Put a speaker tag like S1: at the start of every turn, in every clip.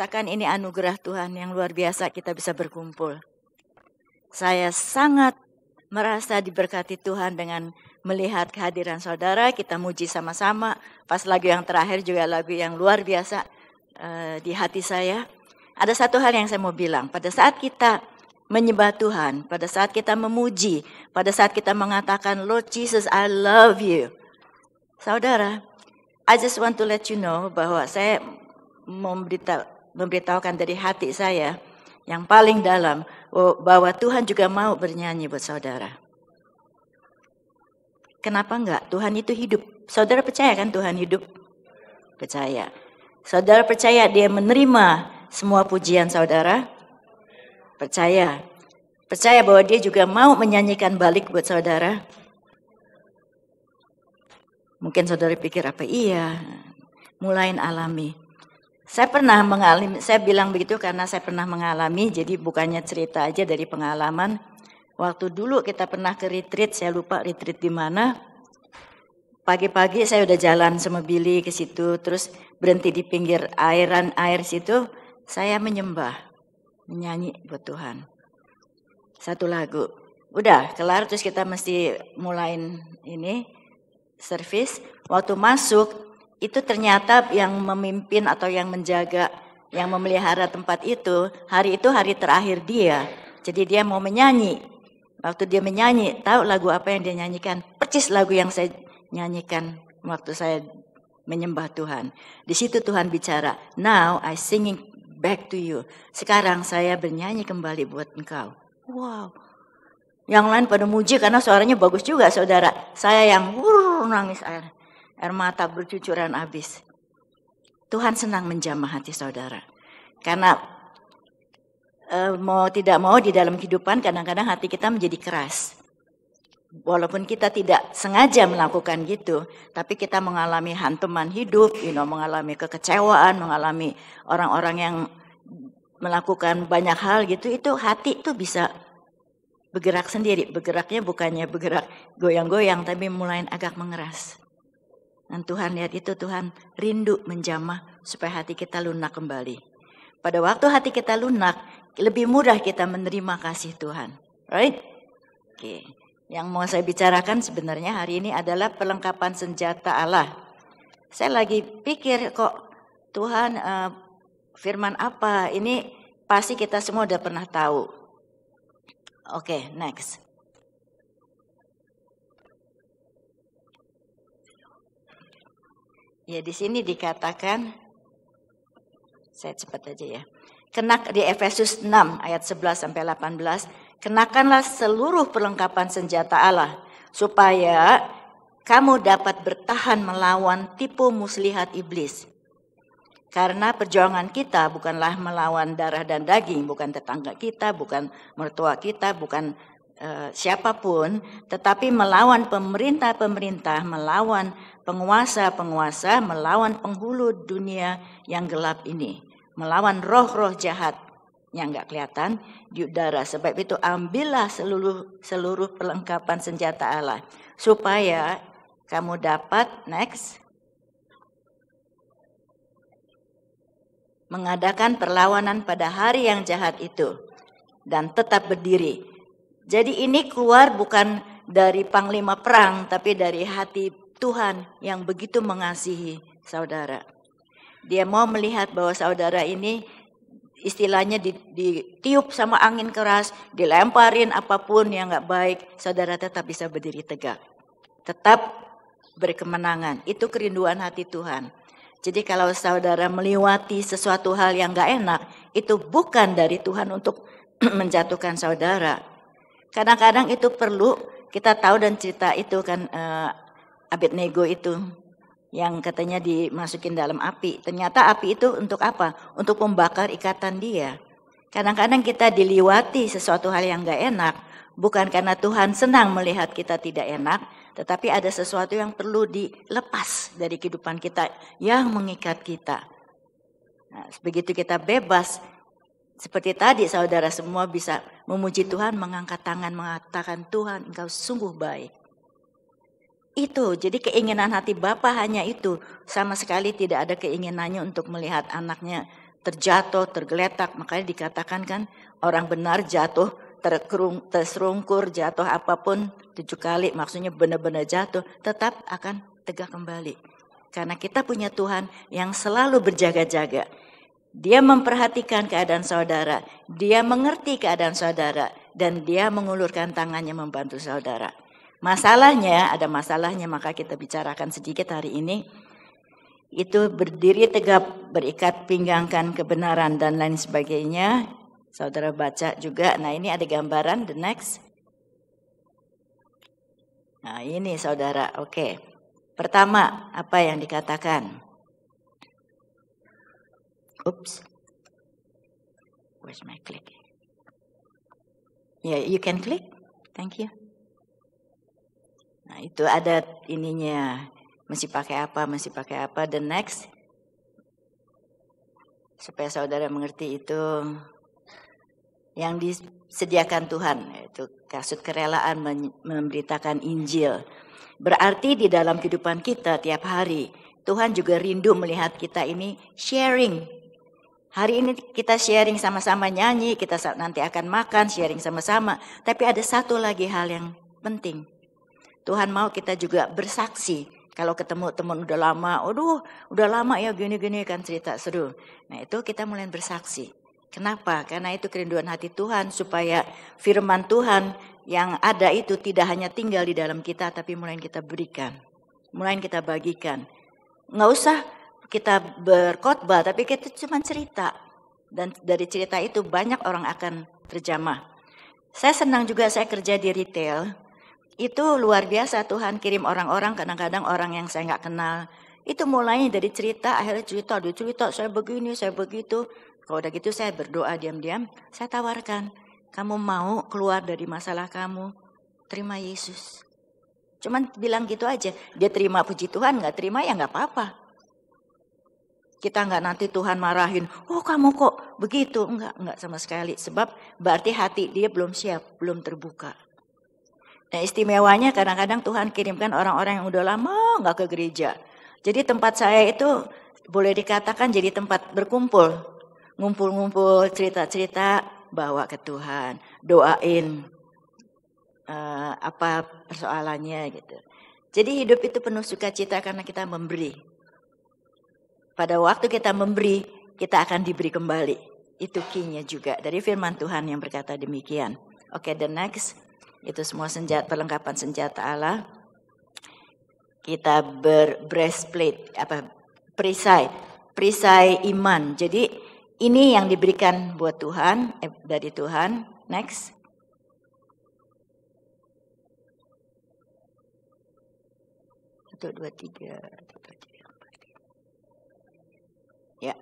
S1: rasakan ini anugerah Tuhan yang luar biasa kita bisa berkumpul. Saya sangat merasa diberkati Tuhan dengan melihat kehadiran saudara, kita muji sama-sama. Pas lagu yang terakhir juga lagu yang luar biasa uh, di hati saya. Ada satu hal yang saya mau bilang, pada saat kita menyembah Tuhan, pada saat kita memuji, pada saat kita mengatakan Lord Jesus I love you. Saudara, I just want to let you know bahwa saya mau beritahu, memberitahukan dari hati saya yang paling dalam oh, bahwa Tuhan juga mau bernyanyi buat saudara. Kenapa enggak? Tuhan itu hidup. Saudara percaya kan Tuhan hidup? Percaya. Saudara percaya dia menerima semua pujian saudara? Percaya. Percaya bahwa dia juga mau menyanyikan balik buat saudara? Mungkin saudara pikir apa? Iya, mulain alami. Saya pernah mengalami, saya bilang begitu karena saya pernah mengalami, jadi bukannya cerita aja dari pengalaman. Waktu dulu kita pernah ke retreat, saya lupa retreat di mana. Pagi-pagi saya udah jalan sama Billy ke situ, terus berhenti di pinggir airan air situ, saya menyembah, menyanyi buat Tuhan. Satu lagu. Udah, kelar terus kita mesti mulain ini, service. Waktu masuk, itu ternyata yang memimpin atau yang menjaga, yang memelihara tempat itu, hari itu hari terakhir dia. Jadi dia mau menyanyi. Waktu dia menyanyi, tahu lagu apa yang dia nyanyikan? Percis lagu yang saya nyanyikan waktu saya menyembah Tuhan. Di situ Tuhan bicara, "Now I singing back to you." Sekarang saya bernyanyi kembali buat engkau. Wow. Yang lain pada muji karena suaranya bagus juga, Saudara. Saya yang nangis air Air mata bercucuran habis. Tuhan senang menjamah hati saudara. Karena e, mau tidak mau di dalam kehidupan kadang-kadang hati kita menjadi keras. Walaupun kita tidak sengaja melakukan gitu, tapi kita mengalami hantuman hidup, you know, mengalami kekecewaan, mengalami orang-orang yang melakukan banyak hal gitu, itu hati itu bisa bergerak sendiri. Bergeraknya bukannya bergerak goyang-goyang, tapi mulai agak mengeras. Dan Tuhan lihat itu Tuhan rindu menjamah supaya hati kita lunak kembali. Pada waktu hati kita lunak, lebih mudah kita menerima kasih Tuhan. Right? Oke. Okay. Yang mau saya bicarakan sebenarnya hari ini adalah perlengkapan senjata Allah. Saya lagi pikir kok Tuhan uh, firman apa ini pasti kita semua sudah pernah tahu. Oke, okay, next. Ya di sini dikatakan saya cepat aja ya. Kenak di Efesus 6 ayat 11 sampai 18, kenakanlah seluruh perlengkapan senjata Allah supaya kamu dapat bertahan melawan tipu muslihat iblis. Karena perjuangan kita bukanlah melawan darah dan daging, bukan tetangga kita, bukan mertua kita, bukan uh, siapapun, tetapi melawan pemerintah-pemerintah, melawan penguasa-penguasa melawan penghulu dunia yang gelap ini, melawan roh-roh jahat yang nggak kelihatan di udara. Sebab itu ambillah seluruh seluruh perlengkapan senjata Allah supaya kamu dapat next mengadakan perlawanan pada hari yang jahat itu dan tetap berdiri. Jadi ini keluar bukan dari panglima perang tapi dari hati Tuhan yang begitu mengasihi saudara. Dia mau melihat bahwa saudara ini istilahnya ditiup sama angin keras, dilemparin apapun yang nggak baik, saudara tetap bisa berdiri tegak. Tetap berkemenangan. Itu kerinduan hati Tuhan. Jadi kalau saudara melewati sesuatu hal yang gak enak, itu bukan dari Tuhan untuk menjatuhkan saudara. Kadang-kadang itu perlu kita tahu dan cerita itu kan eh, nego itu yang katanya dimasukin dalam api. Ternyata api itu untuk apa? Untuk membakar ikatan dia. Kadang-kadang kita diliwati sesuatu hal yang gak enak, bukan karena Tuhan senang melihat kita tidak enak, tetapi ada sesuatu yang perlu dilepas dari kehidupan kita yang mengikat kita. Nah, begitu kita bebas, seperti tadi saudara semua bisa memuji Tuhan, mengangkat tangan, mengatakan Tuhan engkau sungguh baik. Itu, jadi keinginan hati Bapak hanya itu. Sama sekali tidak ada keinginannya untuk melihat anaknya terjatuh, tergeletak. Makanya dikatakan kan orang benar jatuh, terkerung, terserungkur, jatuh apapun tujuh kali. Maksudnya benar-benar jatuh, tetap akan tegak kembali. Karena kita punya Tuhan yang selalu berjaga-jaga. Dia memperhatikan keadaan saudara, dia mengerti keadaan saudara, dan dia mengulurkan tangannya membantu saudara. Masalahnya, ada masalahnya maka kita bicarakan sedikit hari ini. Itu berdiri tegap, berikat pinggangkan kebenaran dan lain sebagainya. Saudara baca juga. Nah ini ada gambaran, the next. Nah ini saudara, oke. Okay. Pertama, apa yang dikatakan? Oops. Where's my click? Yeah, you can click. Thank you. Nah, itu ada ininya. Masih pakai apa, masih pakai apa. The next. Supaya saudara mengerti itu yang disediakan Tuhan, yaitu kasut kerelaan memberitakan Injil. Berarti di dalam kehidupan kita tiap hari, Tuhan juga rindu melihat kita ini sharing Hari ini kita sharing sama-sama nyanyi, kita nanti akan makan, sharing sama-sama. Tapi ada satu lagi hal yang penting. Tuhan mau kita juga bersaksi. Kalau ketemu teman udah lama, aduh udah lama ya gini-gini kan cerita seru. Nah itu kita mulai bersaksi. Kenapa? Karena itu kerinduan hati Tuhan supaya firman Tuhan yang ada itu tidak hanya tinggal di dalam kita tapi mulai kita berikan. Mulai kita bagikan. Nggak usah kita berkhotbah tapi kita cuma cerita. Dan dari cerita itu banyak orang akan terjamah. Saya senang juga saya kerja di retail itu luar biasa Tuhan kirim orang-orang kadang-kadang orang yang saya nggak kenal. Itu mulainya dari cerita, akhirnya cerita, dia cerita, saya begini, saya begitu. Kalau udah gitu saya berdoa diam-diam, saya tawarkan. Kamu mau keluar dari masalah kamu, terima Yesus. Cuman bilang gitu aja, dia terima puji Tuhan, nggak terima ya nggak apa-apa. Kita nggak nanti Tuhan marahin, oh kamu kok begitu, nggak nggak sama sekali. Sebab berarti hati dia belum siap, belum terbuka. Nah istimewanya kadang-kadang Tuhan kirimkan orang-orang yang udah lama nggak ke gereja. Jadi tempat saya itu boleh dikatakan jadi tempat berkumpul. Ngumpul-ngumpul cerita-cerita bawa ke Tuhan. Doain uh, apa persoalannya gitu. Jadi hidup itu penuh sukacita karena kita memberi. Pada waktu kita memberi, kita akan diberi kembali. Itu kinya juga dari firman Tuhan yang berkata demikian. Oke, okay, the next itu semua senjata perlengkapan senjata Allah. Kita ber apa perisai, perisai iman. Jadi ini yang diberikan buat Tuhan eh, dari Tuhan. Next. Satu, dua, tiga. Ya.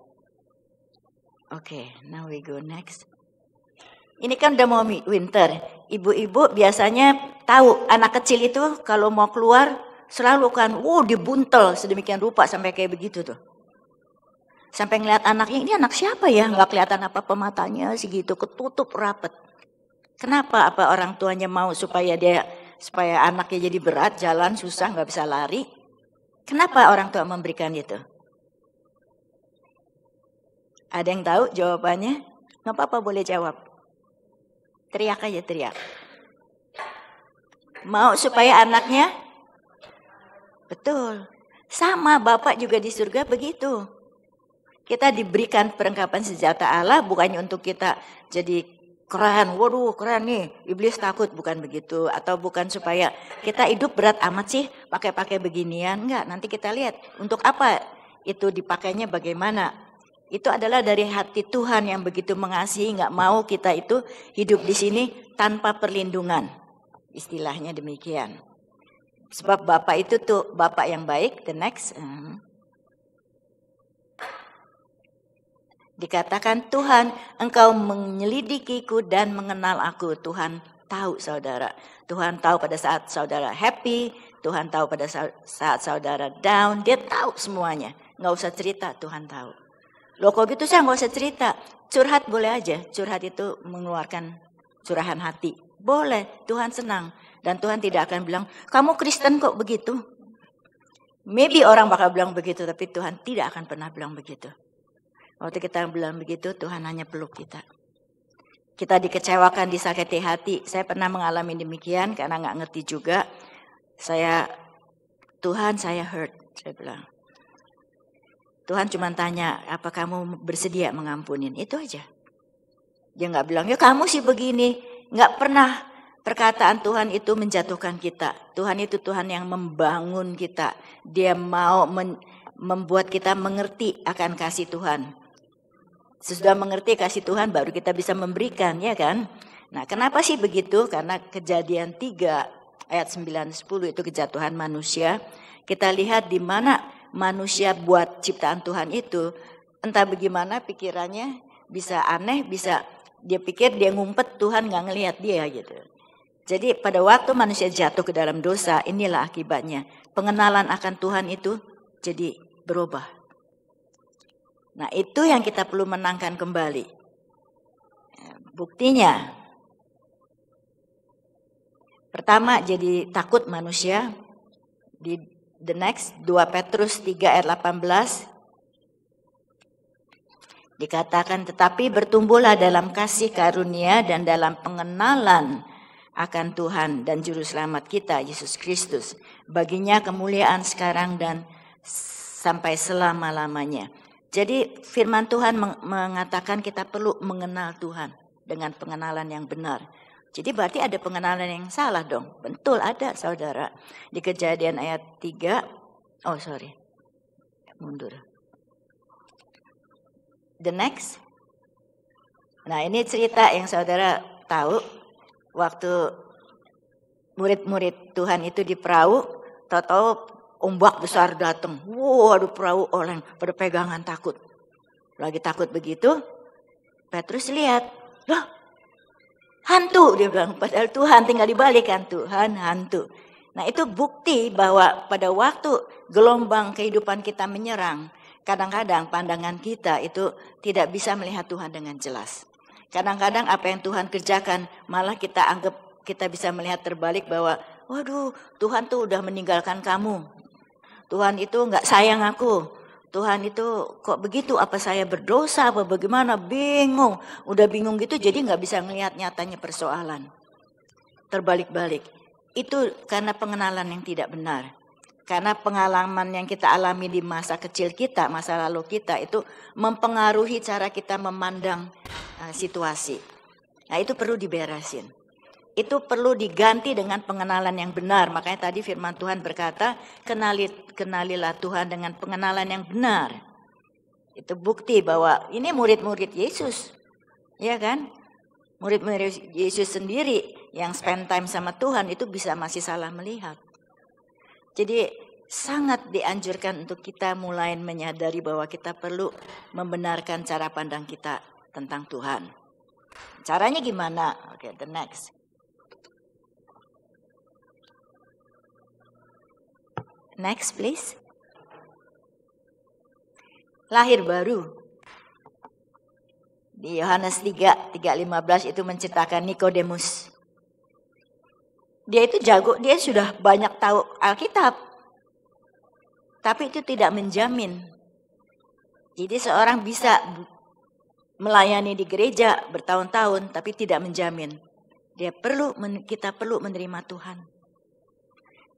S1: Oke, okay, now we go next. Ini kan udah mau winter. Ibu-ibu biasanya tahu anak kecil itu kalau mau keluar selalu kan, wow dibuntel sedemikian rupa sampai kayak begitu tuh. Sampai ngeliat anaknya, ini anak siapa ya? Nggak kelihatan apa pematanya segitu, ketutup rapet. Kenapa apa orang tuanya mau supaya dia supaya anaknya jadi berat, jalan susah, nggak bisa lari. Kenapa orang tua memberikan itu? Ada yang tahu jawabannya? Nggak apa-apa boleh jawab. Teriak aja teriak. Mau supaya anaknya? Betul. Sama Bapak juga di surga begitu. Kita diberikan perlengkapan senjata Allah bukannya untuk kita jadi keren, waduh keren nih, iblis takut bukan begitu. Atau bukan supaya kita hidup berat amat sih pakai-pakai beginian. Enggak, nanti kita lihat untuk apa itu dipakainya bagaimana itu adalah dari hati Tuhan yang begitu mengasihi, nggak mau kita itu hidup di sini tanpa perlindungan. Istilahnya demikian. Sebab Bapak itu tuh Bapak yang baik, the next. Hmm. Dikatakan Tuhan engkau menyelidikiku dan mengenal aku. Tuhan tahu saudara. Tuhan tahu pada saat saudara happy, Tuhan tahu pada saat saudara down, dia tahu semuanya. Nggak usah cerita, Tuhan tahu. Loh kok gitu saya nggak usah cerita. Curhat boleh aja. Curhat itu mengeluarkan curahan hati. Boleh, Tuhan senang. Dan Tuhan tidak akan bilang, kamu Kristen kok begitu. Maybe orang bakal bilang begitu, tapi Tuhan tidak akan pernah bilang begitu. Waktu kita bilang begitu, Tuhan hanya peluk kita. Kita dikecewakan, disakiti hati. Saya pernah mengalami demikian karena nggak ngerti juga. Saya, Tuhan saya hurt, saya bilang. Tuhan cuma tanya, apa kamu bersedia mengampunin? Itu aja. Dia nggak bilang, ya kamu sih begini. Nggak pernah perkataan Tuhan itu menjatuhkan kita. Tuhan itu Tuhan yang membangun kita. Dia mau men membuat kita mengerti akan kasih Tuhan. Sesudah mengerti kasih Tuhan baru kita bisa memberikan, ya kan? Nah kenapa sih begitu? Karena kejadian 3 ayat 9-10 itu kejatuhan manusia. Kita lihat di mana manusia buat ciptaan Tuhan itu entah bagaimana pikirannya bisa aneh, bisa dia pikir dia ngumpet Tuhan nggak ngelihat dia gitu. Jadi pada waktu manusia jatuh ke dalam dosa, inilah akibatnya. Pengenalan akan Tuhan itu jadi berubah. Nah itu yang kita perlu menangkan kembali. Buktinya, pertama jadi takut manusia di The next 2 Petrus 3 ayat 18 Dikatakan tetapi bertumbuhlah dalam kasih karunia dan dalam pengenalan akan Tuhan dan juru selamat kita Yesus Kristus. Baginya kemuliaan sekarang dan sampai selama-lamanya. Jadi firman Tuhan mengatakan kita perlu mengenal Tuhan dengan pengenalan yang benar. Jadi berarti ada pengenalan yang salah dong. Betul ada saudara. Di kejadian ayat 3, oh sorry, mundur. The next. Nah ini cerita yang saudara tahu. Waktu murid-murid Tuhan itu di perahu, tahu ombak besar datang. Wow, aduh perahu orang Berpegangan takut. Lagi takut begitu, Petrus lihat, loh hantu dia bilang padahal Tuhan tinggal dibalik kan Tuhan hantu nah itu bukti bahwa pada waktu gelombang kehidupan kita menyerang kadang-kadang pandangan kita itu tidak bisa melihat Tuhan dengan jelas kadang-kadang apa yang Tuhan kerjakan malah kita anggap kita bisa melihat terbalik bahwa waduh Tuhan tuh udah meninggalkan kamu Tuhan itu nggak sayang aku Tuhan itu kok begitu apa saya berdosa apa bagaimana bingung udah bingung gitu jadi nggak bisa ngelihat nyatanya persoalan terbalik-balik itu karena pengenalan yang tidak benar karena pengalaman yang kita alami di masa kecil kita masa lalu kita itu mempengaruhi cara kita memandang uh, situasi nah itu perlu diberesin itu perlu diganti dengan pengenalan yang benar. Makanya tadi firman Tuhan berkata, kenali kenalilah Tuhan dengan pengenalan yang benar. Itu bukti bahwa ini murid-murid Yesus. Ya kan? Murid-murid Yesus sendiri yang spend time sama Tuhan itu bisa masih salah melihat. Jadi sangat dianjurkan untuk kita mulai menyadari bahwa kita perlu membenarkan cara pandang kita tentang Tuhan. Caranya gimana? Oke, okay, the next. Next, please. Lahir baru. Di Yohanes 3, 3.15 itu menceritakan Nikodemus. Dia itu jago, dia sudah banyak tahu Alkitab. Tapi itu tidak menjamin. Jadi seorang bisa melayani di gereja bertahun-tahun tapi tidak menjamin. Dia perlu kita perlu menerima Tuhan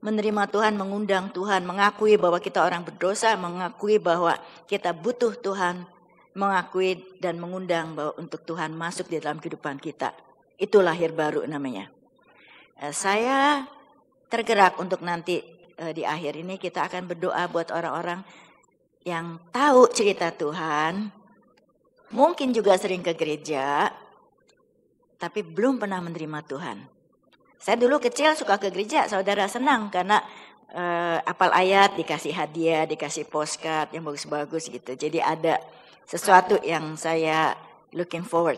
S1: menerima Tuhan, mengundang Tuhan, mengakui bahwa kita orang berdosa, mengakui bahwa kita butuh Tuhan, mengakui dan mengundang bahwa untuk Tuhan masuk di dalam kehidupan kita. Itu lahir baru namanya. Eh, saya tergerak untuk nanti eh, di akhir ini kita akan berdoa buat orang-orang yang tahu cerita Tuhan, mungkin juga sering ke gereja, tapi belum pernah menerima Tuhan. Saya dulu kecil suka ke gereja, saudara senang karena eh, apal ayat dikasih hadiah, dikasih postcard yang bagus-bagus gitu. Jadi ada sesuatu yang saya looking forward.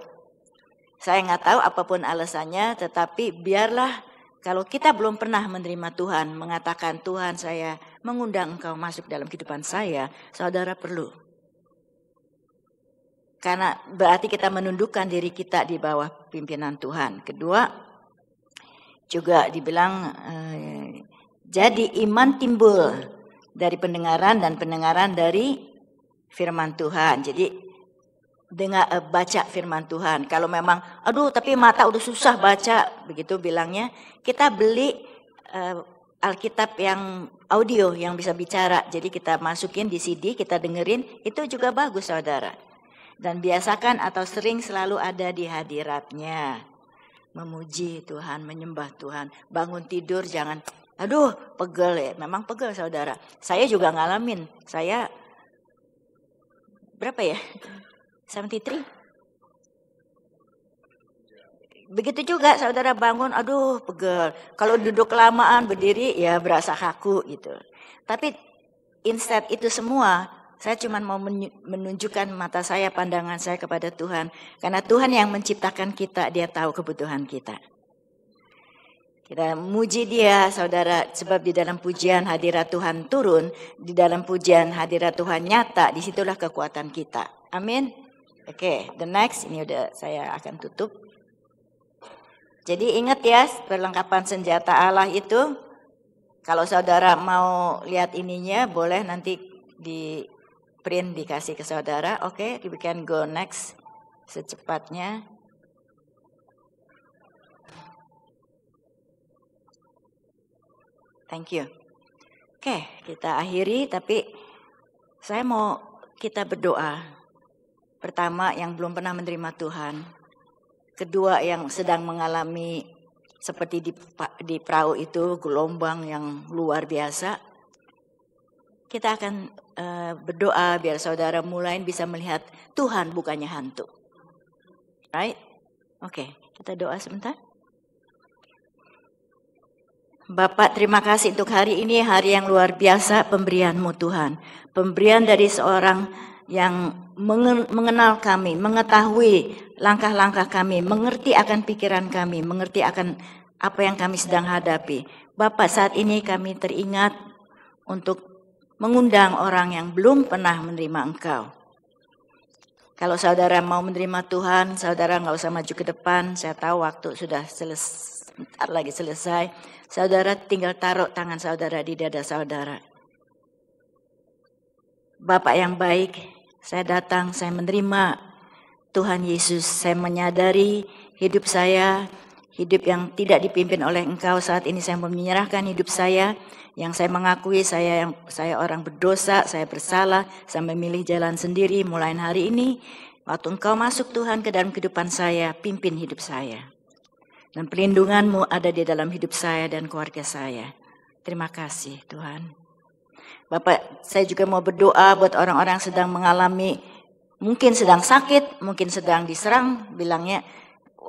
S1: Saya nggak tahu apapun alasannya, tetapi biarlah kalau kita belum pernah menerima Tuhan, mengatakan Tuhan saya mengundang engkau masuk dalam kehidupan saya, saudara perlu. Karena berarti kita menundukkan diri kita di bawah pimpinan Tuhan. Kedua, juga dibilang eh, jadi iman timbul dari pendengaran dan pendengaran dari firman Tuhan. Jadi dengan eh, baca firman Tuhan. Kalau memang aduh tapi mata udah susah baca begitu bilangnya, kita beli eh, Alkitab yang audio yang bisa bicara. Jadi kita masukin di CD, kita dengerin, itu juga bagus Saudara. Dan biasakan atau sering selalu ada di hadiratnya memuji Tuhan, menyembah Tuhan. Bangun tidur jangan, aduh pegel ya, memang pegel saudara. Saya juga ngalamin, saya berapa ya? 73? Begitu juga saudara bangun, aduh pegel. Kalau duduk lamaan berdiri ya berasa kaku gitu. Tapi instead itu semua saya cuma mau menunjukkan mata saya, pandangan saya kepada Tuhan. Karena Tuhan yang menciptakan kita, dia tahu kebutuhan kita. Kita muji dia saudara sebab di dalam pujian hadirat Tuhan turun, di dalam pujian hadirat Tuhan nyata, disitulah kekuatan kita. Amin. Oke, okay, the next ini udah saya akan tutup. Jadi ingat ya perlengkapan senjata Allah itu kalau saudara mau lihat ininya boleh nanti di print dikasih ke saudara. Oke, okay, we can go next secepatnya. Thank you. Oke, okay, kita akhiri tapi saya mau kita berdoa. Pertama yang belum pernah menerima Tuhan. Kedua yang sedang mengalami seperti di, di perahu itu gelombang yang luar biasa kita akan uh, berdoa biar saudara mulai bisa melihat Tuhan bukannya hantu. Right? Oke, okay, kita doa sebentar. Bapak terima kasih untuk hari ini, hari yang luar biasa pemberianmu Tuhan. Pemberian dari seorang yang mengenal kami, mengetahui langkah-langkah kami, mengerti akan pikiran kami, mengerti akan apa yang kami sedang hadapi. Bapak saat ini kami teringat untuk mengundang orang yang belum pernah menerima engkau. Kalau saudara mau menerima Tuhan, saudara nggak usah maju ke depan. Saya tahu waktu sudah selesai, lagi selesai. Saudara tinggal taruh tangan saudara di dada saudara. Bapak yang baik, saya datang, saya menerima Tuhan Yesus. Saya menyadari hidup saya hidup yang tidak dipimpin oleh Engkau saat ini saya menyerahkan hidup saya yang saya mengakui saya yang saya orang berdosa, saya bersalah, saya memilih jalan sendiri mulai hari ini waktu Engkau masuk Tuhan ke dalam kehidupan saya, pimpin hidup saya. Dan perlindunganmu ada di dalam hidup saya dan keluarga saya. Terima kasih Tuhan. Bapak, saya juga mau berdoa buat orang-orang sedang mengalami, mungkin sedang sakit, mungkin sedang diserang, bilangnya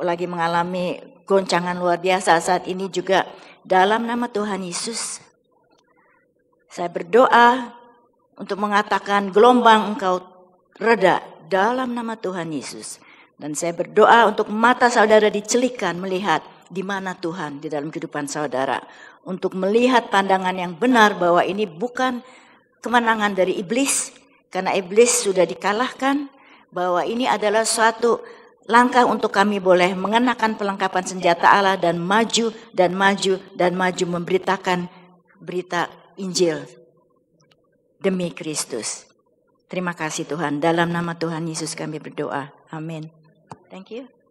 S1: lagi mengalami goncangan luar biasa saat ini juga dalam nama Tuhan Yesus. Saya berdoa untuk mengatakan gelombang engkau reda dalam nama Tuhan Yesus. Dan saya berdoa untuk mata saudara dicelikan melihat di mana Tuhan di dalam kehidupan saudara. Untuk melihat pandangan yang benar bahwa ini bukan kemenangan dari iblis. Karena iblis sudah dikalahkan bahwa ini adalah suatu langkah untuk kami boleh mengenakan perlengkapan senjata Allah dan maju dan maju dan maju memberitakan berita Injil demi Kristus. Terima kasih Tuhan. Dalam nama Tuhan Yesus kami berdoa. Amin. Thank you.